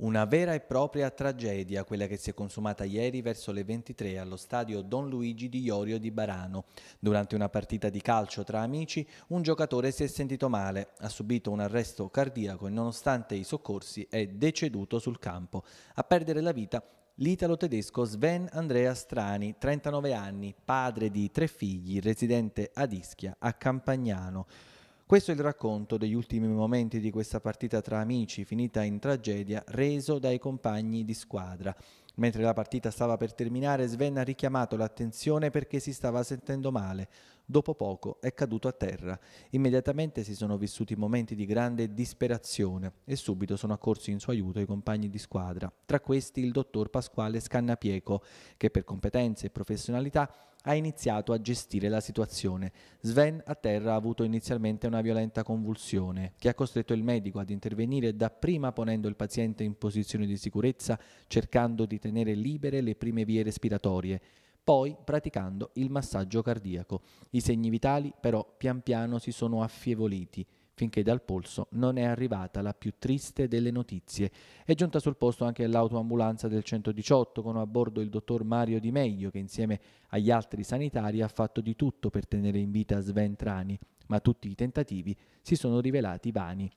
Una vera e propria tragedia, quella che si è consumata ieri verso le 23 allo stadio Don Luigi di Iorio di Barano. Durante una partita di calcio tra amici, un giocatore si è sentito male, ha subito un arresto cardiaco e nonostante i soccorsi è deceduto sul campo. A perdere la vita l'italo-tedesco Sven Andrea Strani, 39 anni, padre di tre figli, residente ad Ischia, a Campagnano. Questo è il racconto degli ultimi momenti di questa partita tra amici finita in tragedia reso dai compagni di squadra. Mentre la partita stava per terminare, Sven ha richiamato l'attenzione perché si stava sentendo male. Dopo poco è caduto a terra. Immediatamente si sono vissuti momenti di grande disperazione e subito sono accorsi in suo aiuto i compagni di squadra, tra questi il dottor Pasquale Scannapieco, che per competenze e professionalità ha iniziato a gestire la situazione. Sven a terra ha avuto inizialmente una violenta convulsione che ha costretto il medico ad intervenire dapprima ponendo il paziente in posizione di sicurezza, cercando di tenere libere le prime vie respiratorie poi praticando il massaggio cardiaco. I segni vitali però pian piano si sono affievoliti finché dal polso non è arrivata la più triste delle notizie. È giunta sul posto anche l'autoambulanza del 118 con a bordo il dottor Mario Di Meglio che insieme agli altri sanitari ha fatto di tutto per tenere in vita Sven Trani, ma tutti i tentativi si sono rivelati vani.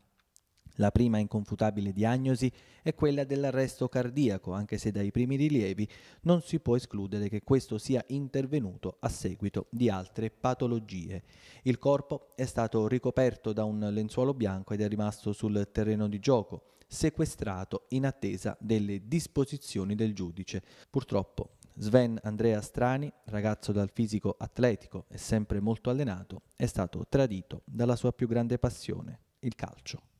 La prima inconfutabile diagnosi è quella dell'arresto cardiaco, anche se dai primi rilievi non si può escludere che questo sia intervenuto a seguito di altre patologie. Il corpo è stato ricoperto da un lenzuolo bianco ed è rimasto sul terreno di gioco, sequestrato in attesa delle disposizioni del giudice. Purtroppo Sven Andrea Strani, ragazzo dal fisico atletico e sempre molto allenato, è stato tradito dalla sua più grande passione, il calcio.